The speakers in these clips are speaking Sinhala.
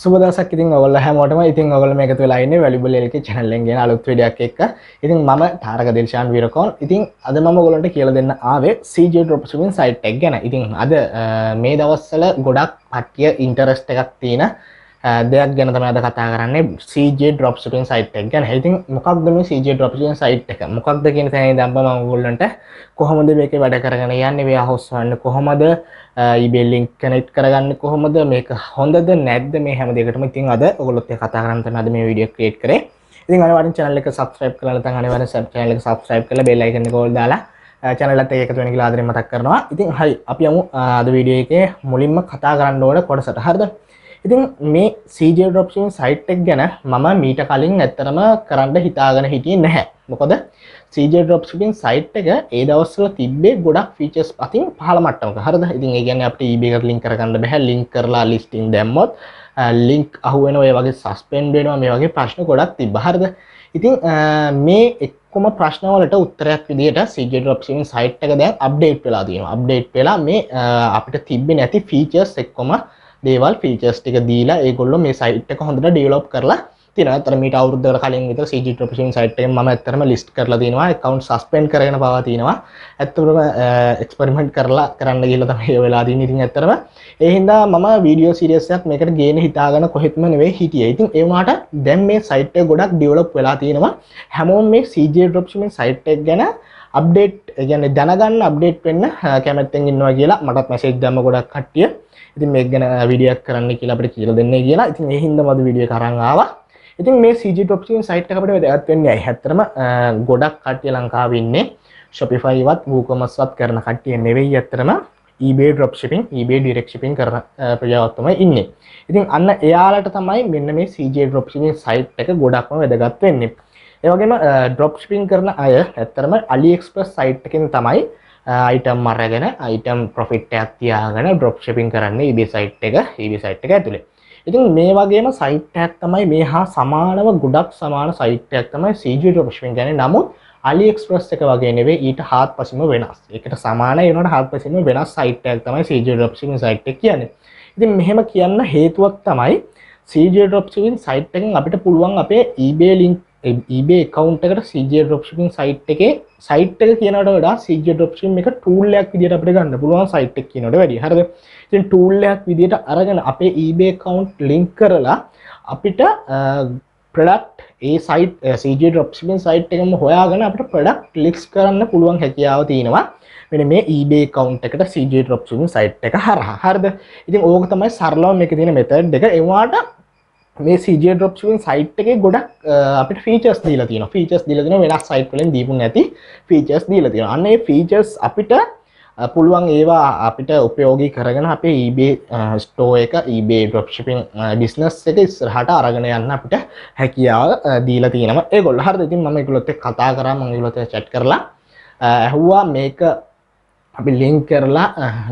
සුබදසක් ඉතින් ඔගල හැමෝටම ඉතින් ඔගල එකතු වෙලාන්න වැලිබල එල්ක චනල්ලෙන්ගේ අලුත් විඩියක් එක් ඉතින් ම තාරක දේශාන් විරකෝන් ඉතින් අද ම ගොලට කියල දෙන්න ආවේ සජ ොපසුමින් සයිට් එක් ගැන ඉතින් අද මේ දවස්සල ගොඩක් පට්ටිය ඉන්ටරස්ට එකක් තියෙන දෙයක් ගැන තමයි අද කතා කරන්නේ CJ drop shipping site එක ගැන. ඉතින් මොකක්ද මේ CJ drop shipping site එක? මොකක්ද කියන තැන ඉඳන්ම මම ඔයගොල්ලන්ට කොහොමද මේක වැඩ කරගෙන යන්නේ? warehouse වන්න කොහොමද? eBay link connect කරගන්නේ කොහොමද? මේක හොඳද නැද්ද? මේ හැම දෙයකටම ඉතින් අද ඔයගොල්ලොත් එක්ක කතා කරන්න තමයි අද මේ වීඩියෝ create කරේ. ඉතින් අනිවාර්යෙන් channel එක subscribe කරලා නැත්නම් අනිවාර්යෙන් sub channel එක subscribe කරලා bell icon එක ඕල් දාලා channel එකත් එකතු වෙන කියලා ආදරෙන් මතක් කරනවා. ඉතින් හයි අපි යමු අද වීඩියෝ එකේ මුලින්ම කතා කරන්න ඕන කොටසට. හරිද? ඉතින් මේ සීජ ඩොප්ෂන් සයිට් එක ගැන මම මීට කලින් ඇත්තරම කරන්න හිතාගෙන හිටියේ නැහැ මොකද සීජ ඩොප්ෂිටින් සයිට් එක ඒ දවස්වල තිබ්බේ ගොඩක් ෆීචර්ස් අතින් පහළ මට්ටමක හරිද ඉතින් ඒ කියන්නේ අපිට eBay එකට link කරගන්න බෑ link කරලා listing දැම්මොත් link අහුවෙන ඔය වගේ suspend වෙනවා මේ වගේ ප්‍රශ්න ගොඩක් තිබ්බා හරිද ඉතින් මේ එක්කම ප්‍රශ්න වලට උත්තරයක් විදිහට CJ Dropshipping site එක දැන් update වෙලා තියෙනවා update වෙලා මේ අපිට තිබ්බේ නැති features එක්කම දේවල් ෆීචර්ස් ටික දීලා ඒගොල්ලෝ මේ සයිට් එක හොඳට ඩිවලොප් කරලා තියෙනවා. අතන මීට අවුරුද්දකට කලින් විතර CG Profession site එකෙන් මම ඇත්තටම list කරලා තිනවා. account suspend කරගෙන පවා තිනවා. ඇත්තටම experiment කරලා කරන්න ගිහලා තමයි වෙලා තින්නේ. ඉතින් ඇත්තටම ඒ හින්දා මම video series එකක් මේකට ගේන්න හිතාගෙන කොහෙත්ම නෙවෙයි හිටියේ. ඉතින් ඒ වුණාට දැන් මේ site එක ගොඩක් develop වෙලා තිනවා. හැමෝම මේ CG Profession site එක ගැන අප්ඩේට් ගැන දැනගන්න අප්ඩේට් වෙන්න කැමැත්තෙන් ඉන්නවා කියලා මටත් මැසේජ් දැම්ම ගොඩක් කට්ටිය ඉතින් මේ ගැන විඩියක් කරන්න කියලා අපට කියල දෙන්න කියලා ඉතින් එහින්ද මද විඩිය කරංගාව ඉතින් මේ සිජිටොප්සින් සයිට් අපට වැදගත්වෙන්නේ ඇහැතරම ගොඩක් කට්ටිය ලංකාවවෙන්නේ ශොපිෆයිවත් වූකමස්වත් කරන කට්ටිය නෙවෙයි ඇත්තරම ebay dropshipping ebay direct shipping කරන ප්‍රජාවත්තම ඉන්නේ ඉතින් අන්න එයාලට තමයි මෙන්න මේ CJ dropshipping site එක ගොඩක්ම වැදගත් වෙන්නේ ඒ වගේම dropshipping කරන අය ඇත්තරම AliExpress site එකෙන් තමයි අයිටම් අරගෙන අයිටම් ප්‍රොෆිට් එකක් තියාගෙන ඩ්‍රොප් ෂිපින් කරන්නේ eBay site එක eBay site එක ඇතුලේ. ඉතින් මේ වගේම site එකක් තමයි මේ හා සමානව ගොඩක් සමාන site එකක් තමයි CG drop shipping කියන්නේ. නමුත් AliExpress එක වගේ නෙවෙයි ඊට හාත්පසින්ම වෙනස්. ඒකට සමානයි වෙනකොට හාත්පසින්ම වෙනස් site එකක් තමයි CG drop shipping site එක කියන්නේ. ඉතින් මෙහෙම කියන්න හේතුවක් තමයි CG drop shipping site එකෙන් අපිට පුළුවන් අපේ eBay link ඒබේ කවන්ටකට සිජ ඩොප්ෂිපින් සයිට් එක සයිට් එක කියනට වඩා සිජ ඩොප්ෂිම් එක ටූල්ලයක් විදිට අපට ගන්න පුළුවන් සයිට් එක කියනට වැඩි හරද ඉතින් ටූල්ලයක් විදිට අරගෙන අපේ ඒබේ කවන්ට් ලිංක් කරලා අපිට ප්‍රඩක්් ඒ සයිට් සජ ඩොප්ෂිපින් සයිට් එකම හොයාගෙන අපට ප්‍රඩක්් ලික්ස් කරන්න පුළුවන් හැකියාව තියෙනවා මෙන මේ ඒබේ කවන්් එකට සජ ඩොප්ෂිම් සයිට් එක හරහ හරද ඉතින් ඕක තමයි සරලව එක තින මෙතඩ් එක එවාට මේ සජ ඩොප්ෂන් සයිට් එක ගොඩක් අපට ෆීචස් දීල තින ෆීචස් දිලතින වෙනස් සයිට්ලෙන් දීපු නැති ෆීචස් දීල තින අන්නේ ෆීචස් අපිට පුළුවන් ඒවා අපිට උපයෝගී කරගෙන අපේ ඒබේ ස්ටෝ එක ඒබේ ඩොප්ෂපින් බිස්නස් එක ඉස්රහට අරගෙන යන්න අපිට හැකියාව දීල තිනම ගොල්හර ඉතින් ම ගුලොත්ත කතා කරම ගුලොත චට් කරලා ඇහවා මේක අපි ලිංක් කරලා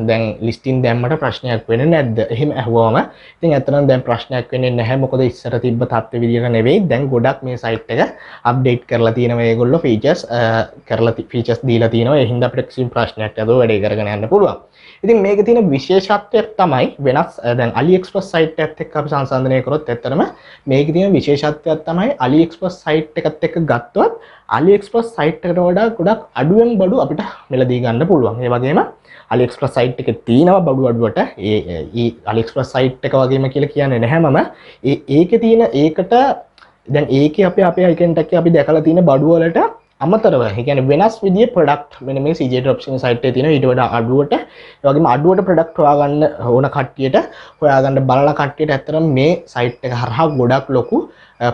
දැන් ලිස්ටින් දැම්මට ප්‍රශ්නයක් වෙන නැද්ද එහෙම ඇහුවම ඉතින් ඇත්තනම් දැන් ප්‍රශ්නයක් වෙන්නේ නැහැ මොකද ඉස්සර තිබ්බ තත්ත්වෙ විදිහට නෙවෙයි දැන් ගොඩක් මේ සයිට් එක අප්ඩේට් කරලා තියෙනවා ඒගොල්ලෝ ෆීචර්ස් කරලා ෆීචර්ස් දීලා තියෙනවා ඒ හින්දා අපිට කිසිම ප්‍රශ්නයක් නැතුව වැඩේ කරගෙන යන්න පුළුවන්. ඉතින් මේකේ තියෙන විශේෂත්වයක් තමයි වෙනස් දැන් AliExpress සයිට් එකත් එක්ක අපි සංසන්දනය කරොත් ඇත්තටම මේකේ තියෙන විශේෂත්වයක් තමයි AliExpress සයිට් එකත් එක්ක ගත්තොත් අලිෙක්ස්පස් සයිට්කට වඩා ගොඩක් අඩුවෙන් බඩු අපිට මෙලදී ගන්න පුළුවන් ඒ වගේම අලිෙක්ස්ප්‍රස් සයිට් එක තියෙනව බඩු අඩුවට ඒ අලිෙක්ස්ප්‍රස් සයිට් එක වගේම කියල කියන්නේ නැහැමම ඒක තියෙන ඒකට දැන් ඒක අප අපේ අයිකෙන්ටක් අපි දැකලා තියෙන බඩුවලට අමතරව ගැන වෙනස් විදි පඩක් මෙන මේ සිජට ක්ෂන් සයිට් තින ඉට වඩ අඩුවට වගේම අඩුවට ප්‍රඩක්් හොයාගන්න ඕන කට්ටියට හොයාගන්න බලන කට්ටියට ඇතර මේ සයිට් එක හරහා ගොඩක් ලොකු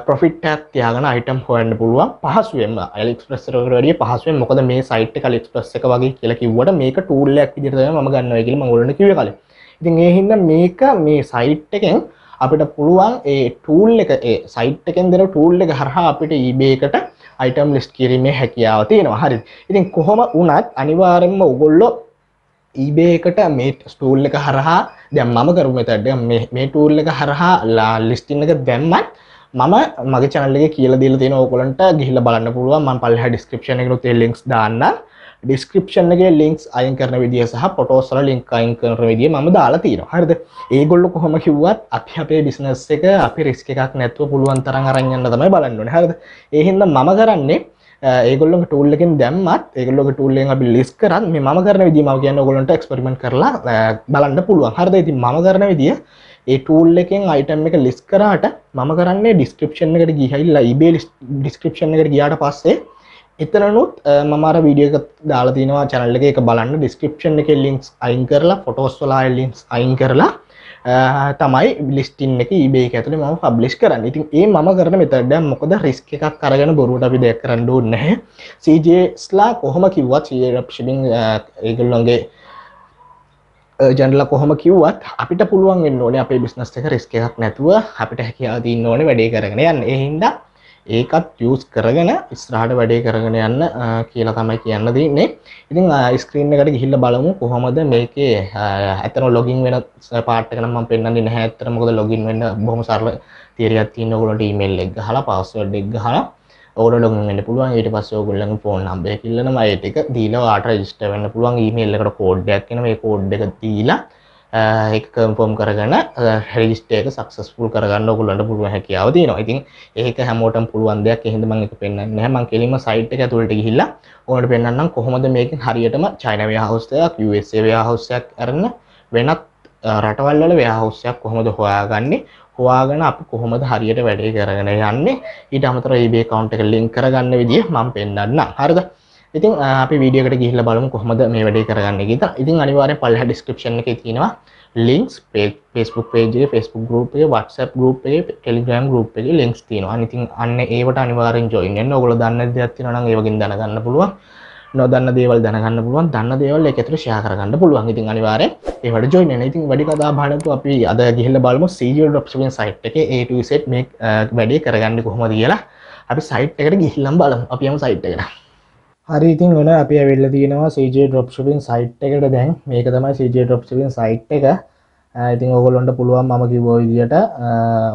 පොෆිට්ටක් තියාගෙන අයිටම් හොයන්න පුළුවන් පහසුවෙන්ම ඇලික්ස්ප්‍රස්සරවරිය පහසුවෙන් මොකද මේ සයිට් කලෙක්ස්ප්‍රස්ස එක වගේ කියලකිවට මේක ටූල්ලයක් විදිරය ම ගන්නවගල මගලන කිව කල ඉතින් ඒ හින්ද මේක මේ සයිට් එකෙන් අපිට පුළුවන් ඒ ටූල් එක සයිට් එකෙන් දෙන ටූල් එක හරහා අපිට ඊබේකට අයිටම් ලිස්ට් කිරීමේ හැකියාව තියෙනවා හරි ඉතින් කොහොම වනත් අනිවාරෙන්ම ඔගොල්ලො ඊබේකට මේ ස්ටූල් එක හරහා දැම් මම කරු මෙතට මේ ටූල් එක හරහා ලා ලිස්ටින් එක දැම්මත් මම මගේ චනල්ලෙ කියල දිල තියෙන ඕකොලන්ට ගිහිල බලන්න පුළුවන් මන් පල්හ ඩිස්ක්‍රපෂන එකු තෙල්ලික්ස් දාන්න ඩිස්ක්‍රිප්ෂන් එකේ ලින්ක්ස් අයින් කරන විදිය සහ ෆොටෝස් වල ලින්ක් අයින් කරන විදිය මම දාලා තියෙනවා. හරිද? ඒගොල්ලෝ කොහොම කිව්වත් අපි අපේ බිස්නස් එක අපි රිස්ක් එකක් නැතුව පුළුවන් තරම් අරන් යන්න තමයි බලන්න ඕනේ. හරිද? ඒ හින්දා මම කරන්නේ ඒගොල්ලො ටූල්ලකින් දැම්මත් ඒගොල්ලො ටූල්ලෙන් අපි ලිස් කරත් මේ මම කරන විදි ම කියන්න ගොලොන්ට එක්ස්පරිමෙන්ට කරලා බලන්න පුළුවන් හරද ඉති මම කරන විදිිය ඒ ටූල් එකෙන් අයිටම් එක ලිස් කරාට මම කරන්නේ ඩිස්ක්‍රපෂන් එකට ගිහයිල්ලා ඉබේ ඩිස්ක්‍රපෂන් එකට ගියාට පස්සේ එතරනුත් මර විඩියක දාලා තිනවා චැනල් එක බලන්න ඩිස්ක්‍රපෂන් එක ලින්ක්ස් අයින් කරලා ෆොටෝස් වලා ලින්ස් අයින් කරලා තමයි බිලිස්ටින් එක ඒබේ ඇතුළ ම පබ්ලිස් කරන්න ඉතින් ඒ ම කරන මෙතඩ මොකද රිස්ක එකක් කරගෙන බොරුට අපි දෙයක් කරන්නඩු නැහැ සජස්ලා කොහොම කිව්වත් ශිප්ෂිින් ඒගල්ලොන්ගේ ජනල කොහම කිවත් අපිට පුළුවන් න්න ඕනේ අපේ බිස්නස් එක රිස්ක එකක් නැතුව අපිට හැකියාදී ඕන වැඩේ කරගෙන යන්න එහින්දා ඒකත් යස් කරගෙන ස්රහට වැඩේ කරගෙන යන්න කියලා තමයි කියන්න දන්නේ ඉතින් ස්ක්‍රීන් එකට ගිහිල්ල බලමු කොහොමද මේකේ ඇතන ලොගින් වෙන පාටකනම පෙන්න්නේ නැහැතර මොකද ලොගින් වෙන්න බොහොම සරල තේරයක් තියෙන ඔයගොල්ලන්ට ඊමේල් එක ගහලා පාස්වර්ඩ් එක ගහලා ඔයගොල්ලෝ ලොගින් වෙන්න පුළුවන් ඊට පස්සේ ඔයගොල්ලන්ගේ ෆෝන් නම්බර් එක ඉල්ලනවා ඒ ටික දීලා ඔයාලට රෙජිස්ටර් වෙන්න පුළුවන් ඊමේල් එකට කෝඩ් එකක් එන මේ කෝඩ් එක දීලා එක කම්ෆෝම් කරගන්න හැරිස්ට එක සක්සස්පුල් කරගන්න ගොලන්ට පුළුව හැකියාව තියෙනවා ඉතින් ඒක හැමෝටම පුළුවන් දෙයක් එහෙනම් මම ඒක පෙන්වන්නේ නැහැ මම කෙලින්ම සයිට් එක ඇතුළට ගිහිල්ලා ඕනට පෙන්වන්නම් කොහොමද මේක හරියටම චයිනා වෙයාහවුස් එකක් USA වෙයාහවුස් එකක් අරන වෙනත් රටවල් වල වෙයාහවුස් එකක් කොහොමද හොයාගන්නේ හොයාගෙන අපි කොහොමද හරියට වැඩේ කරගෙන යන්නේ ඊට අමතරව eBay account එක link කරගන්න විදිය මම පෙන්වන්නම් හරිද ඉතින් අපි වීඩියකට ගිහිල්ලා බලමු කොහොමද මේ වැඩේ කරගන්නේ කියලා. ඉතින් අනිවාර්යෙන් පල්ලෙහා description එකේ තියෙනවා links Facebook page එක, Facebook group එක, WhatsApp group එක, Telegram group එකේ links තියෙනවා. ඉතින් අන්න ඒවට අනිවාර්යෙන් join වෙන්න. ඔයගොල්ලෝ දන්න දේවල් තියෙනවා නම් ඒ වගේම දැනගන්න පුළුවන්. නොදන්න දේවල් දැනගන්න පුළුවන්. දන්න දේවල් එකතර share කරගන්න පුළුවන්. ඉතින් අනිවාර්යෙන් ඒවට join වෙන්න. ඉතින් වැඩි කතා බහ නැතුව අපි අද ගිහිල්ලා බලමු CEO Dropshipping site එකේ A to Z මේ වැඩේ කරගන්නේ කොහොමද කියලා. අපි සයිට් එකට ගිහිල්ලා බලමු. අපි යමු සයිට් එකට. හරි ඉතින් ඔන අපි ඇවෙල්ල තියෙනවා සජ ඩොප්ෂින් සයිට් එකට දැන් මේක තමයි සජ ඩොප්ෂින් සයිට් එක ඉතින් ඔගොලොන්ට පුළුවන් මම කිවෝ විදිට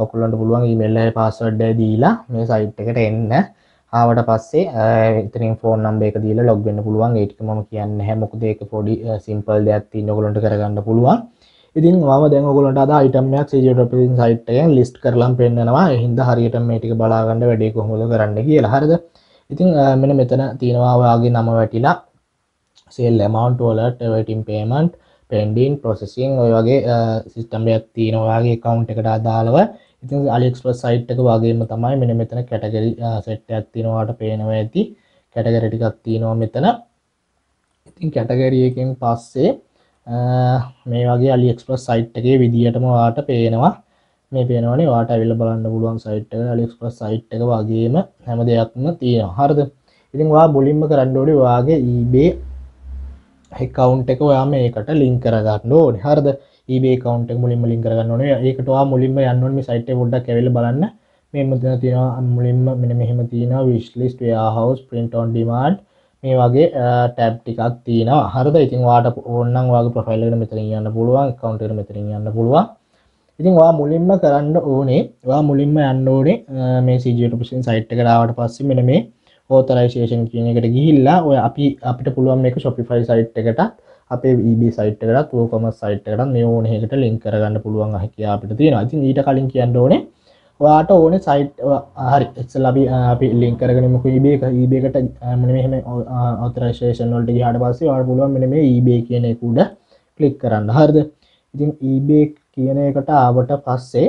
ඔකුලොන්ට පුළුවන් ඉමෙල්ල පස්සඩ්ඩ දීලා මේ සයිට් එකට එන්න ආවට පස්සේ ඉතින් ෆෝන් නම්බ එක දීලා ලොග්වෙන්න පුළුවන් ඒටක ම කියන්න හැමොකද එක පොඩි සිම්පල් දෙයක්ති නොකොලොට කරගන්න පුළුවන් ඉතින් ම දැන් ඔගොලොට අද අයිටමයක් සජ ඩොපින් සයිට්ය ලිස්ට කරලම් පෙන්න්නවා එහින්ද හරියට මේටික බලාගන්න වැඩේ කොහොඳ කරන්න කියලා හරිද ඉතින් මෙන මෙතන තියෙනවා ඔයාගේ නම වැටිලා සෙල් amount වලට waiting payment pending processing ඔය වගේ සිස්ටම් එකක් තියෙනවා ඔයාගේ account එකට අදාළව ඉතින් AliExpress site එක වගේම තමයි මෙන්න මෙතන category set එකක් තියෙනවා ඔයාලට පේනවා ඇති category ටිකක් තියෙනවා මෙතන ඉතින් category එකෙන් පස්සේ මේ වගේ AliExpress site එකේ විදියටම ඔයාලට පේනවා මේ පේනවනේ වාට ඇවිල්ලා බලන්න පුළුවන් සයිට් එක AliExpress සයිට් එක වගේම හැම දෙයක්ම තියෙනවා හරිද ඉතින් ඔයා මුලින්ම කරන්න ඕනේ ඔයාගේ eBay account එක ඔයා මේකට link කරගන්න ඕනේ හරිද eBay account එක මුලින්ම link කරගන්න ඕනේ ඒකට ඔයා මුලින්ම යන්න ඕනේ මේ සයිට් එක පොඩ්ඩක් ඇවිල්ලා බලන්න මේ මෙතන තියෙනවා මුලින්ම මෙන්න මෙහෙම තියෙනවා wish list warehouse print on demand මේ වගේ ටැබ් ටිකක් තියෙනවා හරිද ඉතින් ඔයාට ඕනනම් ඔයාගේ ප්‍රොෆයිල් එකට මෙතනින් යන්න පුළුවන් account එකට මෙතනින් යන්න පුළුවන් ඉතින් වා මුලින්ම කරන්න ඕනේ වා මුලින්ම යන්න ඕනේ මේ සිජටපසින් සයිට් කරාවට පස්සෙ මෙන මේ ඕතරයිශේෂන් කියන එකට ගිහිල්ලා ඔය අපි අපිට පුළුවන් එක ශොපිෆයි සයිට් එකට අපේ ඊබ සයිට් එකටත් ඕකම e සයිට් එකට මේ ඕන එකට ලින්ක් කරගන්න පුළුවන් හැකියාව අපිට තියෙනවා ඉතින් ඊට කලින් කියන්න ඕනේ ඔයාට ඕන සයිට් හරි එක්සලබි අපි ලින් කරගෙනමක ඒබේ ඒබේකට මන මෙහම අවතරශේෂන් වලට හට පස්සේ වාට පුළුවන් මෙන මේ ඒබේ e කියනෙකුඩ කලික් කරන්න හරද ඉතින් ඒබේ e කියන එකට ආවට පස්සේ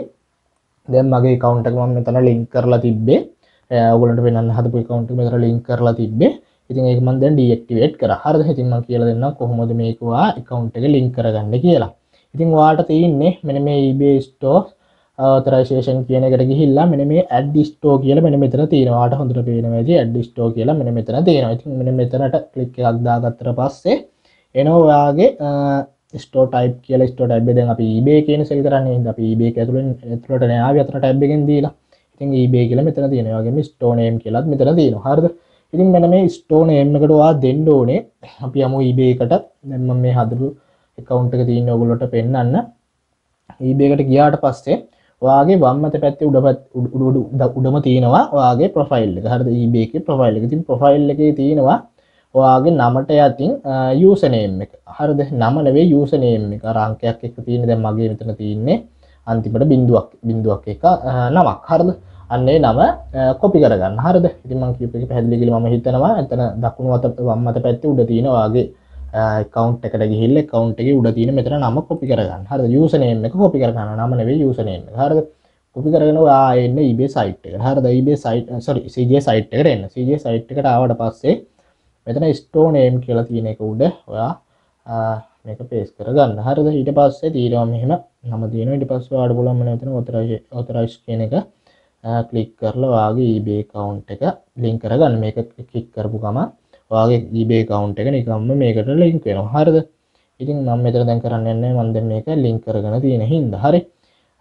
දැන් මගේ account එක මම මෙතන link කරලා තිබ්බේ. ඔයගොල්ලන්ට වෙනන්න හදපු account එක මෙතන link කරලා තිබ්බේ. ඉතින් ඒක මම දැන් deactivate කරා. හරිද? ඉතින් මම කියලා දෙන්නම් කොහොමද මේක ඔයා account එක link කරගන්නේ කියලා. ඉතින් ඔයාට තියෙන්නේ මෙන්න මේ eBay store authorization කියන එකට ගිහිල්ලා මෙන්න මේ add store කියලා මෙන්න මෙතන තියෙනවා. ඔයාට හොඳට පේනවා ඇති add store කියලා මෙන්න මෙතන තියෙනවා. ඉතින් මෙන්න මෙතනට click එකක් දාගත්තට පස්සේ එනවා ඔයාගේ ස්ටෝ ටයිප් කියල ස්ටෝ ටයිබ් දෙන් අප ඒබේ කියන සෙල් කරන්නේ අප ඒබේ ඇතුලින් ඇතුලට නෑ අතර ටැබ්ගෙන් දීලා ඉතින් ඒබේ කියල මෙතන තියෙනවාගේම ස්ටෝනයම් කියලත් මෙතර දීන හරද ඉතින් මෙන මේ ස්ටෝන එම්මකටවා දෙන්න ඕනේ අපි අමු ඒබේකටත් දෙම මේ හදරු එකවුන්ටක තියන්න ඔගුලොට පෙන්න්න ඒබේකට ගියාට පස්සේ වාගේ වම්මත පැත්ති උඩපත් උඩුඩු උඩම තියෙනවා වාගේ ප්‍රොෆයිල් හරද ඒබේක ප්‍රොෆයිල් තින් ප්‍රොෆයිල් එක තියෙනවා ඔයාගේ නමට යතින් යසනේම් එක හරද නමනවේ යසනේම් එක රංකයක් එක තියෙන දැ මගේ මෙතන තියන්නේ අන්තිමට බිින්දුවක් බිින්දුවක් එක නමක් හරද අන්නේ නම කොපි කරගන්න හරද ඉතිමං කීපක පැදිලිගල ම හිතනවා ඇතන දක්ුණු අත වම්මත පැත්ති උඩ තියෙනවාගේ කවන්් එකට ගිහිල්ල කවන්ටගේ උඩ තියන මෙතන නම කොපි කරගන්න හර යසනේම් එක කොපි කරගන්න නමනවේ යසනේම් හරද කොපි කරගෙන ආයන්න ඉබේ සයිට් එක හරද ඉබේ සයිට් සොරි සජ සයිට් කරන්න සජ සයිට් එකට ආවට පස්සේ මෙතන ස්ටෝ නේම් කියලා තියෙන එක උඩ ඔයා මේක පේස් කරගන්න හරිද ඊට පස්සේ තියෙනවා මෙහෙම නම තියෙනවා ඊට පස්සේ ඔයාලට බලන්න මෙතන ඔතොරයිස් කියන එක ක්ලික් කරලා ඔයාගේ eBay account එක link කරගන්න මේක ක්ලික් කරපු ගමන් ඔයාගේ eBay account එක නිකම්ම මේකට link වෙනවා හරිද ඉතින් මම මෙතන දැන් කරන්නේ නැහැ මම දැන් මේක link කරගෙන තියෙන හින්දා හරි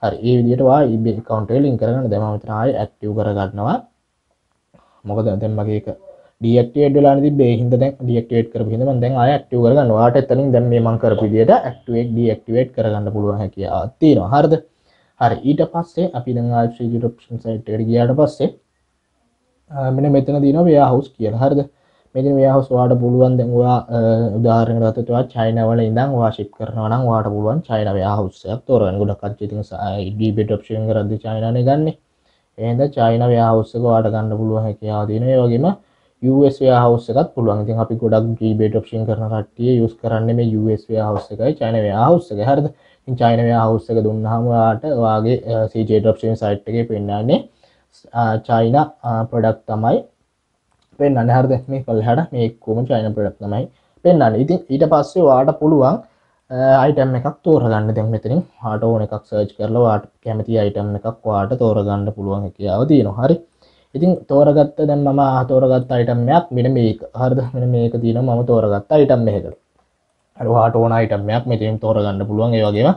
හරි මේ විදිහට ඔයා eBay account එක link කරගන්න දැන් මම මෙතන ආයෙ active කරගන්නවා මොකද දැන් මගේ ඩියක්ටේට් වෙලා තිබේ හින්දා දැන් ඩියක්ටිවේට් කරපු හින්දා මම දැන් ආයෙ ඇක්ටිව් කරගන්න. ඔයාලට එතනින් දැන් මේ මම කරපු විදියට ඇක්ටිවේට් ඩිඇක්ටිවේට් කරගන්න පුළුවන් හැකියාවක් තියෙනවා. හරිද? හරි. ඊට පස්සේ අපි දැන් ආයෙ 3G option site එකට ගියාට පස්සේ මෙන්න මෙතන තියෙනවා warehouse කියලා. හරිද? මෙතන warehouse ඔයාලට පුළුවන් දැන් ඔයා උදාහරණයකට ගත්තොත් ඔයා චයිනා වල ඉඳන් ඔයා ship කරනවා නම් ඔයාලට පුළුවන් චයිනා warehouse එකක් තෝරගන්න. ගොඩක් අච්චි ඉතින් ඩිබෙට් option කරද්දී චයිනානේ ගන්නෙ. එහෙනම් චයිනා warehouse එක ඔයාලට ගන්න පුළුවන් හැකියාව තියෙනවා. ඒ වගේම US warehouse එකත් පුළුවන්. ඉතින් අපි ගොඩක් rebate option කරන කට්ටිය use කරන්නේ මේ US warehouse එකයි China warehouse එකයි. හරිද? ඉතින් China warehouse එක දුන්නාම ඔයාට ඔයාගේ CJ dropshipping site එකේ පෙන්නන්නේ China product තමයි පෙන්වන්නේ. හරිද? මේ පල්ලෙහාට මේ එක්කම China product තමයි පෙන්වන්නේ. ඉතින් ඊට පස්සේ ඔයාට පුළුවන් අයිටම් එකක් තෝරගන්න දැන් මෙතනින් හට ඕන එකක් සර්ච් කරලා වාට කැමති අයිටම් එකක් වාට තෝරගන්න පුළුවන් කියාව තියෙනවා හරි ඉතින් තෝරගත්ත දැන් මම තෝරගත්ත අයිටම් එකක් මෙන්න මේක. හරිද? මෙන්න මේක තියෙනවා මම තෝරගත්ත අයිටම් එකක. අර ඔයාට ඕන අයිටම් එකක් මෙතනින් තෝරගන්න පුළුවන්. ඒ වගේම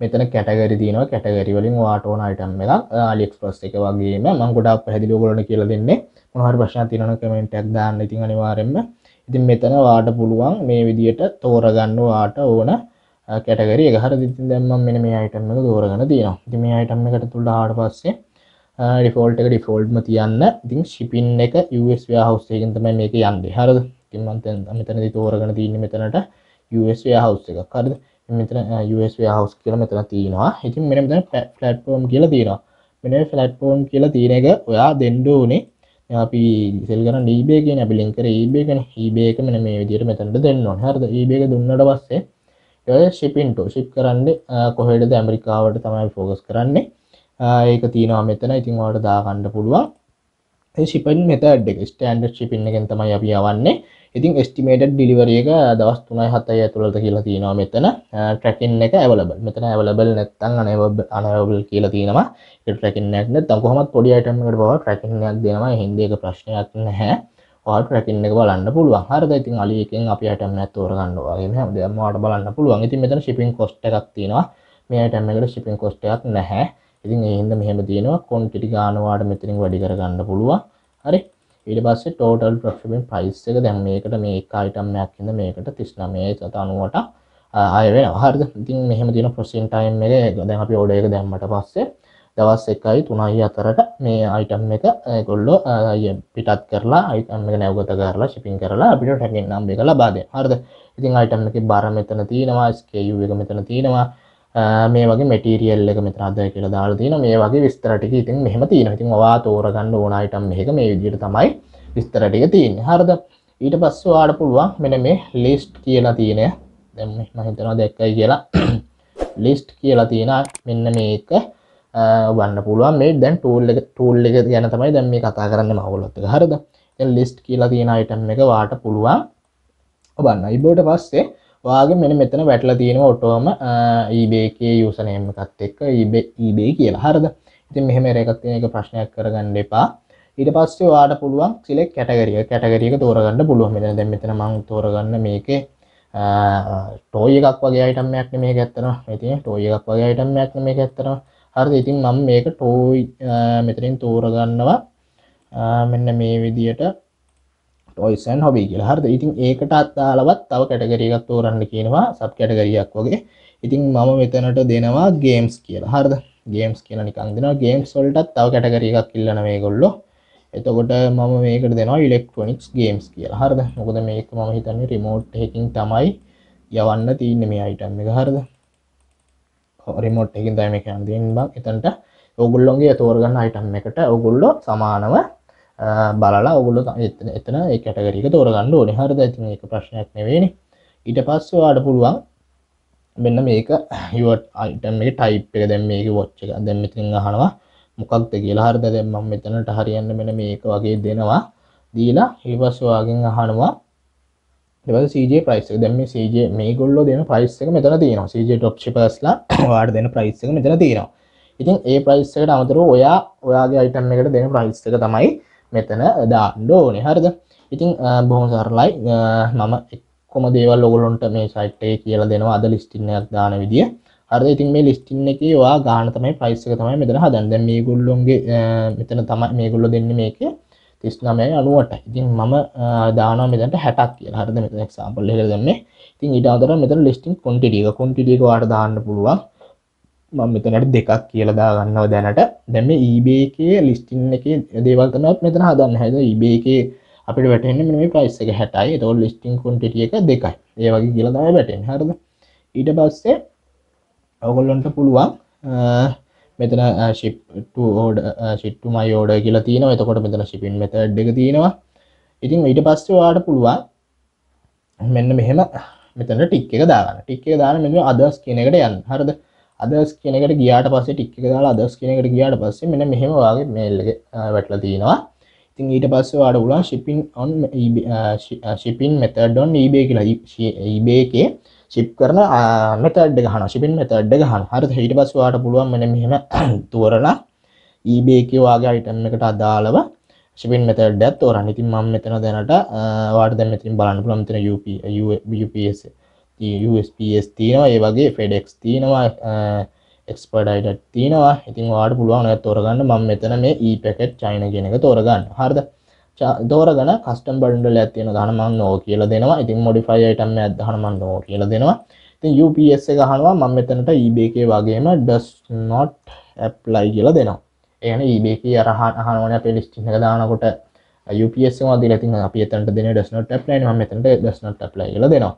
මෙතන කැටගරි තියෙනවා. කැටගරි වලින් ඔයාට ඕන අයිටම් එකක් AliExpress එක වගේම මම ගොඩාක් පැහැදිලිව ඔයගොල්ලන්ට කියලා දෙන්නේ. මොනවා හරි ප්‍රශ්නයක් තියෙනවා නම් කමෙන්ට් එකක් දාන්න. ඉතින් අනිවාර්යයෙන්ම ඉතින් මෙතන වාට පුළුවන් මේ විදියට තෝරගන්න වාට ඕන කැටගරි එක හරියට ඉතින් දැන් මම මෙන්න මේ අයිටම් එක තෝරගෙන තියෙනවා. ඉතින් මේ අයිටම් එකට තුලා ආවට පස්සේ ඩිෆෝල්ට් එක ඩිෆෝල්ට්ම තියන්න ඉතින් ශිපින් එක US හවස් එකෙන් තමයි මේක යන්නේ හරද තිමන්තෙන් මෙතනදි තෝරගෙන තියන්නේ මෙතනට US හවස් එකක් හරද මෙතන US හවස් කියලා මෙතන තියෙනවා ඉතින් මෙන්න මෙතන ප්ලැට්ෆෝම් කියලා තියෙනවා මෙන්න මේ ප්ලැට්ෆෝම් කියලා තියෙන එක ඔයා දෙන්න ඕනේ අපි සෙල් කරන eBay කියන අපි link කරේ eBay කියන eBay එක මෙන්න මේ විදිහට මෙතනට දෙන්න ඕනේ හරිද eBay එක දුන්නට පස්සේ ඒ ශිපින්ට ශිප් කරන්නේ කොහෙටද ඇමරිකාවට තමයි ෆෝකස් කරන්නේ ඒක තියෙනවා මෙතන ඉතින් ඔයාලට දාගන්න පුළුවන් ඒ shipping method එක standard shipping එකෙන් තමයි අපි යවන්නේ ඉතින් estimated delivery එක දවස් 3යි 7යි ඇතුළත කියලා තියෙනවා මෙතන tracking එක available මෙතන available නැත්නම් unavailable කියලා තියෙනවා ඒ tracking එකක් නැත්නම් කොහොමවත් පොඩි item එකකට බව tracking එකක් දෙනවා ඒ හින්දි එක ප්‍රශ්නයක් නැහැ ඔයාලට tracking එක බලන්න පුළුවන් හරිද ඉතින් අලි එකෙන් අපි item එකක් තෝරගන්න වගේම හැමදේම ඔයාලට බලන්න පුළුවන් ඉතින් මෙතන shipping cost එකක් තියෙනවා මේ item එකට shipping cost එකක් නැහැ ඉතින් ඒ හින්දා මෙහෙම තියෙනවා quantity ගන්නවාට මෙතනින් වැඩි කරගන්න පුළුවන්. හරි. ඊට පස්සේ total procurement price එක දැන් මේකට මේ එක item එකක් හින්දා මේකට 39.98ට ආය වෙනවා. හරිද? ඉතින් මෙහෙම තියෙන processing time එක දැන් අපි order එක දැම්මට පස්සේ දවස් 1යි 3යි 4ට මේ item එක ඒගොල්ලෝ පිටත් කරලා item එක නැවගත කරලා shipping කරලා අපිට tracking number එක ලබා දෙනවා. හරිද? ඉතින් item එකේ බර මෙතන තියෙනවා, SKU එක මෙතන තියෙනවා. මේ වගේ මෙටීරියල් එක මෙතන අද කියලා දාලා තියෙනවා මේ වගේ විස්තර ටික ඉතින් මෙහෙම තියෙනවා ඉතින් ඔවා තෝරගන්න ඕන අයිටම් මේක මේ විදිහට තමයි විස්තර ටික තියෙන්නේ හරිද ඊට පස්සේ ඔයාලට පුළුවන් මෙන්න මේ ලිස්ට් කියලා තියෙන දැන් මම හිතනවා දැක්කයි කියලා ලිස්ට් කියලා තියෙන මෙන්න මේක වන්න පුළුවන් මේ දැන් ටූල් එක ටූල් එක ගැන තමයි දැන් මේ කතා කරන්නේ මවලොත් එක හරිද දැන් ලිස්ට් කියලා තියෙන අයිටම් එක වාට පුළුවන් ඔබන්න ඉබෝට පස්සේ වගේ මෙන මෙතන වැටලා තියෙන ඔටෝම ඊබේකේ යුසනයම එකත් එක්ක ඊබේ කියලා හරද ඉතින් මෙහෙම එකක් තියෙන එක ප්‍රශ්නයක් කරගන්න එපා ඊට පස්සේ ඔයාට පුළුවන් සිලෙක් කැටගරිය කැටගරිය එක තෝරගන්න පුළුවන් මෙතන දැන් මෙතන මම තෝරගන්න මේකේ ටෝයි එකක් වගේ අයිටම්යක් මේ ඇත්තනවා ඉතින් ටෝයි එකක් වගේ අයිටම්යක් මේ ඇත්තනවා හරි ඉතින් මම මේක ටෝයි මෙතරින් තෝරගන්නවා මෙන්න මේ විදියට ටොයිසන් හොබි කියලා හරිද ඉතින් ඒකට අත්දාලවත් තව කැටගරි එකක් තෝරන්න කියනවා සබ් කැටගරියක් වගේ ඉතින් මම මෙතනට දෙනවා ගේම්ස් කියලා හරිද ගේම්ස් කියලා නිකන් දෙනවා ගේම්ස් වලටත් තව කැටගරි එකක් ඉල්ලන මේගොල්ලෝ එතකොට මම මේකට දෙනවා ඉලෙක්ට්‍රොනික්ස් ගේම්ස් කියලා හරිද මොකද මේක මම හිතන්නේ රිමෝට් එකකින් තමයි යවන්න තියෙන්නේ මේ අයිටම් එක හරිද රිමෝට් එකකින් තමයි මේක යන්න තියෙන්නේ බං එතනට ඕගොල්ලෝගේ තෝරගන්න අයිටම් එකට ඕගොල්ලෝ සමානව බලලා ඔගුල එතන එතන ඒ කැටගරික තෝරගන්න ඕනේ හරිද ඉතින් ඒක ප්‍රශ්නයක් නෙවෙයිනේ ඊට පස්සේ ඔයාලට පුළුවන් මෙන්න මේක your item එකේ type එක දැන් මේකේ watch එක දැන් මෙතනින් අහනවා මොකක්ද කියලා හරිද දැන් මම මෙතනට හරියන්න මෙන්න මේක වගේ දෙනවා දීලා ඊට පස්සේ ඔයාගෙන් අහනවා ඊට CJ price එක දැන් මේ CJ මේගොල්ලෝ දෙන price එක මෙතන තියෙනවා CJ dropshippers ලා ඔයාලට දෙන price එක මෙතන තියෙනවා ඉතින් ඒ price එකට අමතරව ඔයා ඔයාගේ item එකට දෙන price එක තමයි මෙතන දාන්න ඕනේ හරිද ඉතින් බොහොම සරලයි මම එක්කොම දේවල් ඔයගොල්ලන්ට මේ සයිට් එකේ කියලා දෙනවා අද ලිස්ටින් එකක් දාන විදිය හරිද ඉතින් මේ ලිස්ටින් එකේ ඔයා ගන්න තමයි ප්‍රයිස් එක තමයි මෙතන හදන්නේ දැන් මේගොල්ලොන්ගේ මෙතන තමයි මේගොල්ලෝ දෙන්නේ මේකේ 39යි 90ට ඉතින් මම දානවා මෙතනට 60ක් කියලා හරිද මෙතන එක්සැම්පල් එකකට දෙන්නේ ඉතින් ඊට අමතරව මෙතන ලිස්ටින් ක්වොන්ටිටි එක ක්වොන්ටිටි එක ඔයාලට දාන්න පුළුවන් මම මෙතනට දෙකක් කියලදා ගන්නව දැනට දැම ඒබේ එකේ ලිස්ටින් එක දේවල්තනත් මෙතන හදන්න හැද ඒබේ එකේ අපිට වැටෙන මේ ප්‍රයිස් එක හැටයි තොල් ලිස්ටිං කොන්ටිටිය එක දෙකයි ඒ වගේ කියලදාය වැටෙන් හරද ඊට පස්සේ ඔගොල්ලොන්ට පුළුවන් මෙතන ශිප්ෝඩ ශිට්ටු මයිෝඩ කියලා තියෙන එතකොට මෙතන ශිපින් මෙත දෙක තියෙනවා ඉතින් ඊට පස්සේ වාට පුළුවන් මෙන්න මෙහෙම මෙතන ටික් එක දාගන්න ටික් එක දාන මෙම අදස් කියන එකට යන්න හරද අදස් කෙනෙකට ගියාට පස්සේ ටික් එක දාලා අදස් කෙනෙකට ගියාට පස්සේ මෙන්න මෙහෙම වාගේ මේල් එක වැටලා තියෙනවා. ඉතින් ඊට පස්සේ ඔයාලට පුළුවන් shipping on shipping method on eBay කියලා eBay එකේ ship කරන method එක ගන්නවා. shipping method එක ගන්නවා. හරිද? ඊට පස්සේ ඔයාලට පුළුවන් මෙන්න මෙහෙම තෝරලා eBay එකේ වාගේ item එකට අදාළව shipping method එකක් තෝරන්න. ඉතින් මම මෙතන දැනට ඔයාලට දැන් මෙතනින් බලන්න පුළුවන් මෙතන UPS USPS තියෙනවා ඒ වගේ ෆෙඩෙක්ස් තියෙනවා එක්ස්පඩයිට තියෙනවා ඉතින් වාට පුළුවන් තෝරගන්න මම මෙතන මේ ඒ පැකට් චයින ගෙනක තෝරගන්න හරිද දෝරගන කස්ටම් බඩල ඇතියෙන ගහනමන් නෝ කියල දෙනවා ඉතින් මොඩිෆයි ටම අදහනමන් නෝ කියල දෙනවා ඉතින් UPS ගහනවා මම මෙතනට eBayක වගේම ඩස් නොට් ඇප්ලයි කියලා දෙනවා එන eBayක අරහන් අහනවන පෙලිස්ටින දානකොට UPS වාදී ලති අපි එතනට දෙන ඩස් නොට් ඇප්ලයි මම මෙතනට ඩස් නොට් ඇප්ලයි කියලා දෙනවා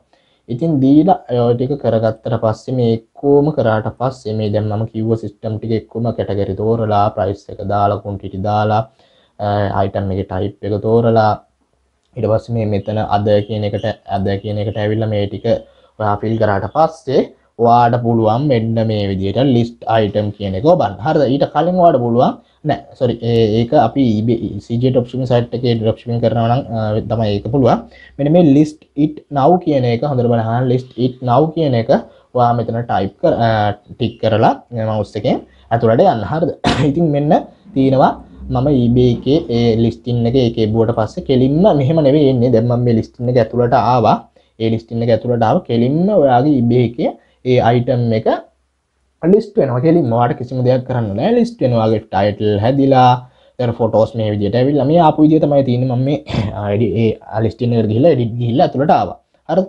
ඉතින් දීලා ඔය ටික කරගත්තට පස්සේ මේ එක්කෝම කරාට පස්සේ මේ දැන් මම කිව්ව සිස්ටම් ටික එක්කම කැටගරි තෝරලා ප්‍රයිස් එක දාලා quantity දාලා item එකේ type එක තෝරලා ඊට පස්සේ මේ මෙතන අද කියන එකට අද කියන එකට ඇවිල්ලා මේ ටික ඔයා fill කරාට පස්සේ ඔයාට පුළුවන් මෙන්න මේ විදිහට list item කියන එක ඔබන්න. හරිද? ඊට කලින් ඔයාට පුළුවන් නෑ සොරි ඒක අපි CG ඩොප්ෂිමින් සයිට් එකේ ඩොප්ෂිමින් කරනවා නම් තමයි ඒක පුළුවන් මෙන්න මේ list it now කියන එක හොඳට බලහන් list it now කියන එක ඔයා මෙතන type කර ටික් කරලා mouse එකෙන් අතුලට යන්න හරිද ඉතින් මෙන්න තියෙනවා මම eBay එකේ ඒ listing එකේ ඒකේ බුවට පස්සේ කෙලින්ම මෙහෙම නෙවෙයි එන්නේ දැන් මම මේ listing එක ඇතුලට ආවා ඒ listing එක ඇතුලට ආව කෙලින්ම ඔයාගේ eBay එකේ ඒ item එක ලිස්ට වෙන කෙලින් මට කිසිම දෙයක් කරන්න නෑ ලිස්ට වෙනවාගේ ටයිටල් හැදිලා තර ෆොටෝස් මේ විදිට ඇවිල්ල මේ අපපු විදිිය තමයි තියෙන ම මේ ඒ අලිස්ටින දිල ඩිඩ් ගිල්ල ඇතුළට ආව අර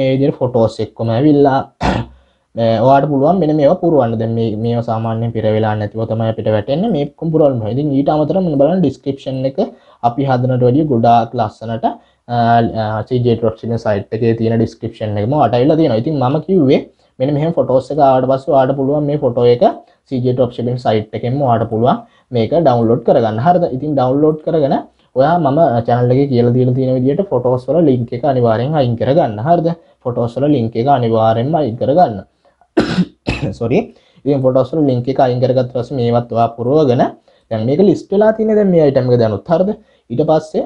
මේ විදිර ෆොටෝස් එක්කොම ඇවිල්ලා වාට පුළුවන් මෙ මේ පුරුවන්ද මේ සාමාන්‍ය පිරවෙලා නැතිව තමයි පිට වැටන්න මේ කුම්පුරන් හද ඊට අමතර මෙ බලන් ඩිස්ක්‍රපෂන් එක අපි හදනට වැඩිය ගොඩාක් ලස්සනට ජේටොක්ෂන සයිට් එක තියෙන ඩිස්ක්‍රපෂන් එකම අටයිල්ලා තියෙන ඉතින් ම කිවේ මෙන්න මෙහෙම ෆොටෝස් එක ආවට පස්සේ ඔයාලට පුළුවන් මේ ෆොටෝ එක CG Dropshipping site එකෙන්ම ඔයාලට පුළුවන් මේක ඩවුන්ලෝඩ් කරගන්න. හරිද? ඉතින් ඩවුන්ලෝඩ් කරගෙන ඔයා මම channel එකේ කියලා දීලා තියෙන විදිහට ෆොටෝස් වල link එක අනිවාර්යෙන් අයින් කරගන්න. හරිද? ෆොටෝස් වල link එක අනිවාර්යෙන්ම අයින් කරගන්න. sorry. ඉතින් ෆොටෝස් වල link එක අයින් කරගත්ත පස්සේ මේවත් ඔයා පුරවගෙන දැන් මේක list වෙලා තියෙන දැන් මේ item එක දැනුත් හරිද? ඊට පස්සේ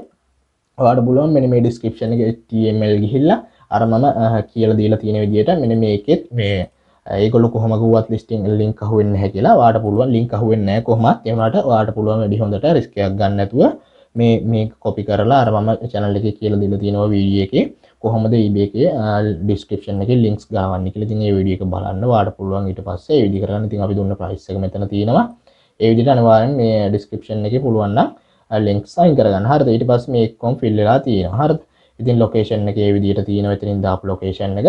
ඔයාට බලුවන් මෙනි මේ ඩිස්ක්‍රිප්ෂන් එක HTML ගිහිල්ලා අර මම කියලා දීලා තියෙන විදිහට මෙන්න මේකෙත් මේ ඒගොල්ලෝ කොහොම කිව්වත් ලිස්ටින් ලින්ක් අහුවෙන්නේ නැහැ කියලා ඔයාලට පුළුවන් ලින්ක් අහුවෙන්නේ නැහැ කොහොමත් ඒ වුණාට ඔයාලට පුළුවන් වැඩි හොඳට රිස්ක් එකක් ගන්න නැතුව මේ මේ කොපි කරලා අර මම channel එකේ කියලා දීලා තියෙනවා වීඩියෝ එකේ කොහොමද eBay එකේ description එකේ links ගාවන්නේ කියලා. ඉතින් මේ වීඩියෝ එක බලන්න ඔයාලට පුළුවන් ඊට පස්සේ ඒ විදිහ කරන්න. ඉතින් අපි දුන්න price එක මෙතන තියෙනවා. ඒ විදිහට අනිවාර්යෙන් මේ description එකේ පුළුවන් නම් links sign කරගන්න. හරිද? ඊට පස්සේ මේ එක්කම fill වෙලා තියෙනවා. හරිද? ඉතින් ලොකේෂන් එක ඒ විදිහට තියෙනවා එතනින් දාපු ලොකේෂන් එක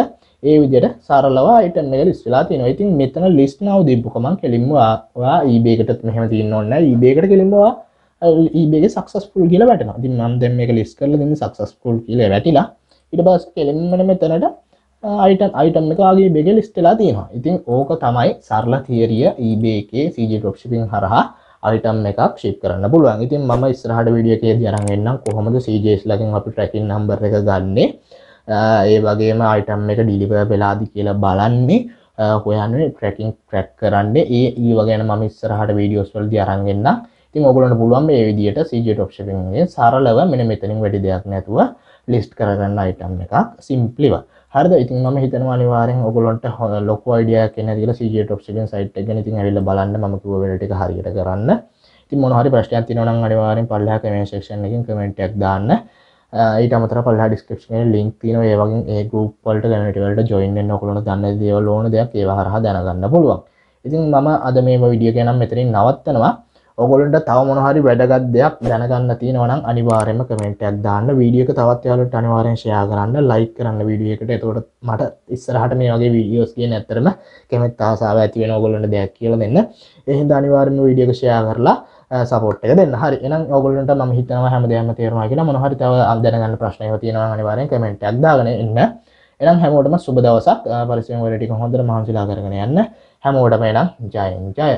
ඒ විදිහට සරලව අයිටම් එක ලිස්ට් වෙලා තියෙනවා. ඉතින් මෙතන ලිස්ට් නව දීපු ගමන් කෙලින්ම ඔයා eBay එකටත් මෙහෙම තියෙන්න ඕනේ නැහැ. eBay එකට කෙලින්ම ඔයා eBay එකේ successful කියලා වැටෙනවා. ඉතින් මම දැන් මේක ලිස්ට් කරලා දෙන්නේ successful කියලා වැටිලා ඊට පස්සේ කෙලින්ම මෙතනට අයිටම් අයිටම් එක ආගේ eBay එකේ ලිස්ට් වෙලා තියෙනවා. ඉතින් ඕක තමයි සරල තියරිය eBay එකේ CG dropshipping හරහා අයිටම් එකක් ශිප් කරන්න පුළුවන් ඉතින් මම ඉස්සරහට වීඩියෝ එකේදී අරන් එන්නම් කොහොමද CJS ලකින් අපි ට්‍රැකින් නම්බර් එක ගන්නෙ ඒ වගේම අයිටම් එක ඩිලිවර් වෙලාද කියලා බලන්නේ හොයන්නේ ට්‍රැකින් ට්‍රැක් කරන්නේ ඒ ඊව ගැන මම ඉස්සරහට වීඩියෝස් වලදී අරන් එන්නම් ඉතින් ඔයගොල්ලන්ට පුළුවන් මේ විදිහට CJ dropshipping එකෙන් සරලව මෙන්න මෙතනින් වැඩි දෙයක් නැතුව ලිස්ට් කරගන්න අයිටම් එකක් සිම්ප්ලිව හරද ඉතින් ම හිතන අනිවාරෙන් ඔගලොන්ට හො ලොක අඩිය කියන දිල සජ ටොක්සිගෙන් සයිට් එක ඉතින් ඇවිල්ල බලන්න මක වලට හරියට කරන්න ති මොහරි ප්‍රශ්න තිනන අනිවාරෙන් පල්ලා කමේ ක්ෂන් එකින් කමෙන්ටක් දාන්න ඊට අමතර පල්ලා ඩිස්කපෂන ලින්ක් තින ඒවගේ ඒ ගුප්පලට ගැනටවලට ජොයින්න ඔකලන දන්න දේව ලෝන දෙයක් ඒවා හරහා දැනගන්න පුළුවන් ඉතින් මම අද මේ විඩිය ගැනම් මෙතරින් නවත්තනවා ඔගොලන්ට තව මොනහරි වැඩගත් දෙයක් දැනගන්න තියෙනවනම් අනිවාර්යයෙන්ම කමෙන්ට් එකක් දාන්න වීඩියෝ එක තවත් යාළුවන්ට අනිවාර්යෙන් ෂෙයා කරන්න ලයික් කරන්න වීඩියෝ එකට එතකොට මට ඉස්සරහට මේ වගේ වීඩියෝස් කියන ඇත්තටම කැමැත්ත ආසාව ඇති වෙන ඔයගොල්ලන්ට දෙයක් කියලා දෙන්න එහෙනම් අනිවාර්යයෙන්ම වීඩියෝ එක ෂෙයා කරලා සපෝට් එක දෙන්න හරි එහෙනම් ඔයගොල්ලන්ට මම හිතනවා හැමදේම තේරුණා කියලා මොන හරි තව දැනගන්න ප්‍රශ්න ඒවා තියෙනවා අනිවාර්යෙන් කමෙන්ට් එකක් දාගෙන ඉන්න එහෙනම් හැමෝටම සුබ දවසක් පරිස්සම් වල ටික හොඳට මහන්සිලා කරගෙන යන්න හැමෝටම එහෙනම් ජයෙන් ජය